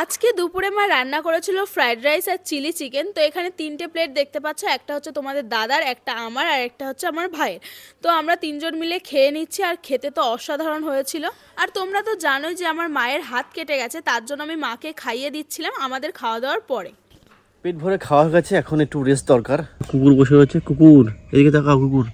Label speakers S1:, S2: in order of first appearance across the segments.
S1: আজকে দুপুরে মা রান্না করেছিল ফ্রাইড রাইস আর চিলি চিকেন তো এখানে তিনটে প্লেট দেখতে পাচ্ছ একটা হচ্ছে তোমাদের দাদার একটা আমার আর একটা হচ্ছে আমার ভাইয়ের তো আমরা তিনজন মিলে খেয়ে নিচ্ছি আর খেতে তো অসাধারণ হয়েছিল আর তোমরা তো জানোই যে আমার মায়ের হাত কেটে গেছে তার জন্য আমি মাকে খাইয়ে দিচ্ছিলাম আমাদের খাওয়া দাওয়ার পরে
S2: পেট ভরে খাওয়া গেছে এখন একটু রেস্ট দরকার কুকুর বসে রয়েছে কুকুর এদিকে দেখা কুকুর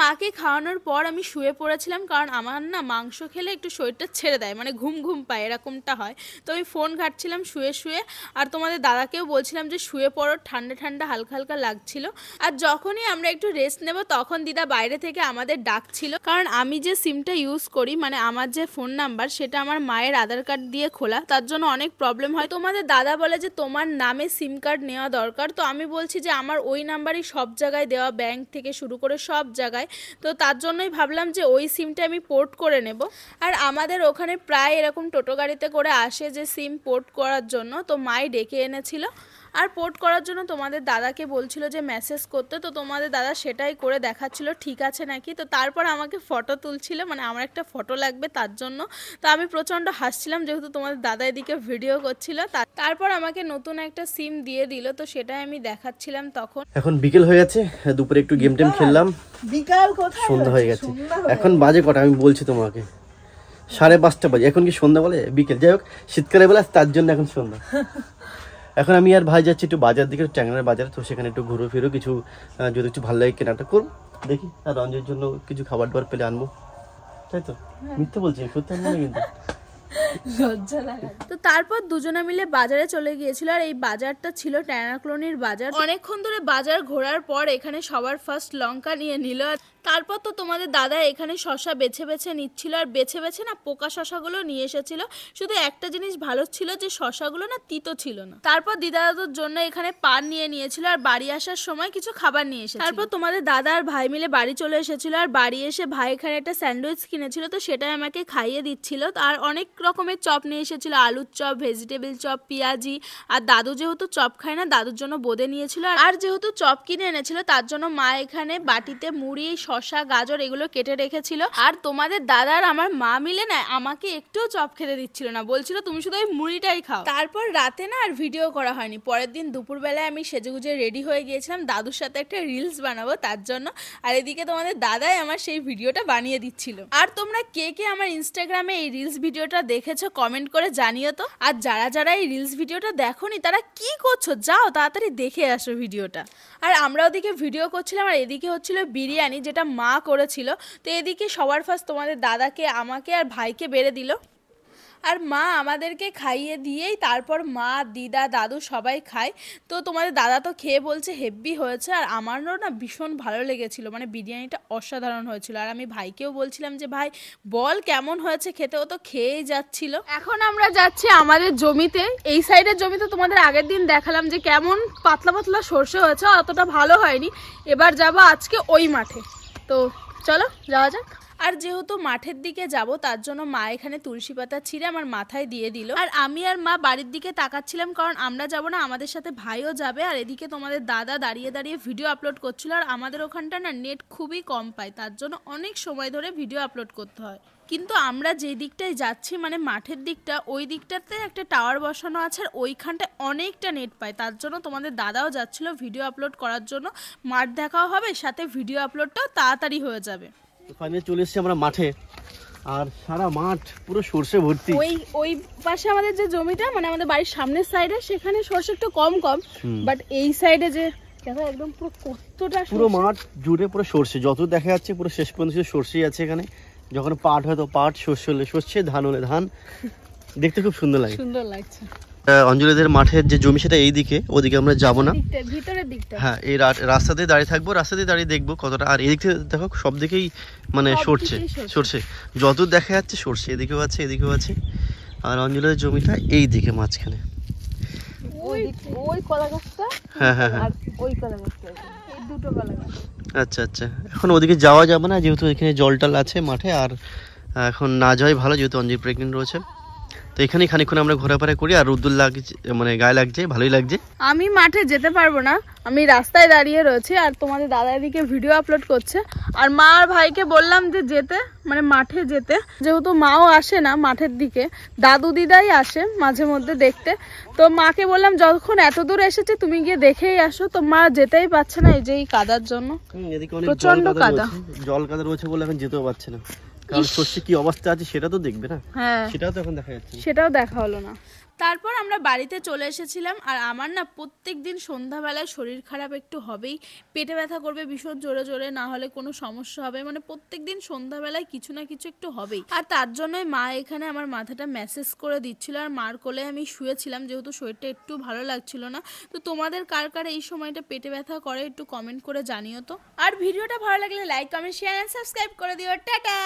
S1: মাকে খাওয়ানোর পর আমি শুয়ে পড়েছিলাম কারণ আমার না মাংস খেলে একটু শরীরটা ছেড়ে দেয় মানে ঘুম ঘুম পায় এরকমটা হয় তো আমি ফোন ঘাটছিলাম শুয়ে শুয়ে আর তোমাদের দাদাকেও বলছিলাম যে শুয়ে পড়ো ঠান্ডা ঠান্ডা হালকা হালকা লাগছিল আর যখনই আমরা একটু রেস্ট নেব তখন দিদা বাইরে থেকে আমাদের ডাকছিল কারণ আমি যে সিমটা ইউজ করি মানে আমার যে ফোন নাম্বার সেটা আমার মায়ের আধার কার্ড দিয়ে খোলা তার জন্য অনেক প্রবলেম হয় তোমাদের দাদা বলে যে তোমার নামে সিম কার্ড নেওয়া দরকার তো আমি বলছি যে আমার ওই নাম্বারই সব জায়গায় দেওয়া ব্যাংক থেকে শুরু করে সব জায়গায় হয় তো তার জন্যই ভাবলাম যে ওই সিমটা আমি পোর্ট করে নেব আর আমাদের ওখানে প্রায় এরকম টোটো গাড়িতে করে আসে যে সিম পোর্ট করার জন্য তো মাই ডেকে এনেছিল আর পোর্ট করার জন্য তোমাদের দাদাকে বলছিল যে মেসেজ করতে তো তোমাদের দাদা সেটাই করে দেখাচ্ছিল ঠিক আছে নাকি তো তারপর আমাকে ফটো তুলছিল মানে আমার একটা ফটো লাগবে তার জন্য তো আমি প্রচণ্ড হাসছিলাম যেহেতু তোমাদের দাদা এদিকে ভিডিও করছিল তারপর আমাকে নতুন একটা সিম দিয়ে দিল তো সেটাই আমি দেখাচ্ছিলাম তখন
S2: এখন বিকেল হয়ে গেছে দুপুরে একটু গেম টেম খেললাম
S1: বিকাল কোথায় সন্ধ্যা হয়ে গেছে এখন বাজে
S2: কটা আমি বলছি তোমাকে সাড়ে পাঁচটা বাজে এখন কি সন্ধ্যা বলে বিকেল যাই হোক শীতকালে বেলা তার জন্য এখন সন্ধ্যা এখন আমি আর ভাই যাচ্ছি একটু বাজার দিকে ট্যাংরার বাজারে তো সেখানে একটু ঘুরো ফিরো কিছু যদি একটু ভালো লাগে কেনাটা করুন দেখি আর রঞ্জের জন্য কিছু খাবার দাবার পেলে আনবো তাই তো হ্যাঁ। মিথ্যে বলছি সত্যি আনবো কিন্তু
S1: লজ্জা লাগা তো তারপর দুজনে মিলে বাজারে চলে গিয়েছিল আর এই বাজারটা ছিল ট্যানাক্লোনির বাজার অনেকক্ষণ ধরে বাজার ঘোরার পর এখানে সবার ফার্স্ট লঙ্কা নিয়ে নিল তারপর তো তোমাদের দাদা এখানে শশা বেছে বেছে নিচ্ছিল আর বেছে বেছে না পোকা শশাগুলো নিয়ে এসেছিল শুধু একটা জিনিস ভালো ছিল যে শশাগুলো না তিতো ছিল না তারপর দিদা দাদুর জন্য এখানে পান নিয়ে নিয়েছিল আর বাড়ি আসার সময় কিছু খাবার নিয়ে এসে তারপর তোমাদের দাদা আর ভাই মিলে বাড়ি চলে এসেছিল আর বাড়ি এসে ভাই এখানে একটা স্যান্ডউইচ কিনেছিল তো সেটাই আমাকে খাইয়ে দিচ্ছিল আর অনেক রকম রকমের চপ নিয়ে এসেছিলো আলুর চপ ভেজিটেবিল চপ পেঁয়াজি আর দাদু যেহেতু চপ খায় না দাদুর জন্য বোঁদে নিয়েছিল আর যেহেতু চপ কিনে এনেছিল তার জন্য মা এখানে বাটিতে মুড়ি শশা গাজর এগুলো কেটে রেখেছিল আর তোমাদের দাদার আমার মা মিলে না আমাকে একটুও চপ খেতে দিচ্ছিল না বলছিল তুমি শুধু ওই মুড়িটাই খাও তারপর রাতে না আর ভিডিও করা হয়নি পরের দিন দুপুরবেলায় আমি সেজেগুজে রেডি হয়ে গিয়েছিলাম দাদুর সাথে একটা রিলস বানাবো তার জন্য আর এদিকে তোমাদের দাদাই আমার সেই ভিডিওটা বানিয়ে দিচ্ছিল আর তোমরা কে কে আমার ইনস্টাগ্রামে এই রিলস ভিডিওটা দেখে দেখেছো কমেন্ট করে জানিও তো আর যারা যারা এই রিলস ভিডিওটা দেখোনি তারা কি করছো যাও তাড়াতাড়ি দেখে আসো ভিডিওটা আর আমরা ওদিকে ভিডিও করছিলাম আর এদিকে হচ্ছিল বিরিয়ানি যেটা মা করেছিল তো এদিকে সবার ফার্স্ট তোমাদের দাদাকে আমাকে আর ভাইকে বেড়ে দিল আর মা আমাদেরকে খাইয়ে দিয়েই তারপর মা দিদা দাদু সবাই খায় তো তোমাদের দাদা তো খেয়ে বলছে হেভি হয়েছে আর আমারও না ভীষণ ভালো লেগেছিল মানে বিরিয়ানিটা অসাধারণ হয়েছিল আর আমি ভাইকেও বলছিলাম যে ভাই বল কেমন হয়েছে খেতে ও তো খেয়েই যাচ্ছিল এখন আমরা যাচ্ছি আমাদের জমিতে এই সাইডের জমিতে তোমাদের আগের দিন দেখালাম যে কেমন পাতলা পাতলা সর্ষে হয়েছে অতটা ভালো হয়নি এবার যাবো আজকে ওই মাঠে তো চলো যাওয়া যাক আর যেহেতু মাঠের দিকে যাব তার জন্য মা এখানে তুলসী পাতা ছিঁড়ে আমার মাথায় দিয়ে দিল আর আমি আর মা বাড়ির দিকে তাকাচ্ছিলাম কারণ আমরা যাব না আমাদের সাথে ভাইও যাবে আর এদিকে তোমাদের দাদা দাঁড়িয়ে দাঁড়িয়ে ভিডিও আপলোড করছিল আর আমাদের ওখানটা না নেট খুবই কম পায় তার জন্য অনেক সময় ধরে ভিডিও আপলোড করতে হয় কিন্তু আমরা যে দিকটায় যাচ্ছি মানে মাঠের দিকটা ওই দিকটাতে একটা টাওয়ার বসানো আছে আর ওইখানটায় অনেকটা নেট পায় তার জন্য তোমাদের দাদাও যাচ্ছিল ভিডিও আপলোড করার জন্য মাঠ দেখাও হবে সাথে ভিডিও আপলোডটাও তাড়াতাড়ি হয়ে যাবে
S2: ফাইনাল চলে এসেছি আমরা মাঠে আর সারা মাঠ পুরো সর্ষে ভর্তি ওই
S1: ওই পাশে আমাদের যে জমিটা মানে আমাদের বাড়ির সামনের সাইডে সেখানে সর্ষে একটু কম কম বাট এই সাইডে যে দেখো একদম পুরো কতটা পুরো মাঠ
S2: জুড়ে পুরো সর্ষে যত দেখা যাচ্ছে পুরো শেষ পর্যন্ত আছে এখানে যখন পাট পাট সর্ষে হলে সর্ষে ধান হলে ধান দেখতে খুব সুন্দর লাগে সুন্দর লাগছে অঞ্জলিদের মাঠের যে জমি সেটা এই দিকে ওদিকে আমরা যাব না হ্যাঁ এই রাস্তাতে দাঁড়িয়ে থাকবো রাস্তাতে দাঁড়িয়ে দেখবো কতটা আর এদিকে দেখো সব দিকেই মানে সরছে সরছে যত দেখা যাচ্ছে সরছে এদিকেও আছে এদিকেও আছে আর অঞ্জলিদের জমিটা এই দিকে মাঝখানে হ্যাঁ হ্যাঁ হ্যাঁ আচ্ছা আচ্ছা এখন ওদিকে যাওয়া যাবে না যেহেতু এখানে জলটাল আছে মাঠে আর এখন না যাওয়াই ভালো যেহেতু অঞ্জলি প্রেগনেন্ট রয়েছে তো এখানে খানিকক্ষণ আমরা ঘোরাফেরা করি আর রোদ্দুর লাগছে মানে গায়ে লাগছে ভালোই লাগছে
S1: আমি মাঠে যেতে পারবো না আমি রাস্তায় দাঁড়িয়ে রয়েছি আর তোমাদের দাদা এদিকে ভিডিও আপলোড করছে আর মা আর ভাইকে বললাম যে যেতে মানে মাঠে যেতে যেহেতু মাও আসে না মাঠের দিকে দাদু দিদাই আসে মাঝে মধ্যে দেখতে তো মাকে বললাম যখন এত দূর এসেছে তুমি গিয়ে দেখেই আসো তো মা যেতেই পাচ্ছে না এই যে এই কাদার জন্য
S2: প্রচন্ড কাদা জল কাদা রয়েছে বলে এখন যেতেও পারছে না কারণ শস্যে কি অবস্থা আছে সেটা তো দেখবে না হ্যাঁ সেটাও তো এখন দেখা যাচ্ছে
S1: সেটাও দেখা হলো না তারপর আমরা বাড়িতে চলে এসেছিলাম আর আমার না প্রত্যেক দিন সন্ধ্যাবেলায় শরীর খারাপ একটু হবেই পেটে ব্যথা করবে ভীষণ জোরে জোরে না হলে কোনো সমস্যা হবে মানে প্রত্যেক দিন সন্ধ্যাবেলায় কিছু না কিছু একটু হবেই আর তার জন্যই মা এখানে আমার মাথাটা ম্যাসেজ করে দিচ্ছিল আর মার কোলে আমি শুয়েছিলাম যেহেতু শরীরটা একটু ভালো লাগছিল না তো তোমাদের কার কার এই সময়টা পেটে ব্যথা করে একটু কমেন্ট করে জানিও তো আর ভিডিওটা ভালো লাগলে like comment share and subscribe করে দিও টাটা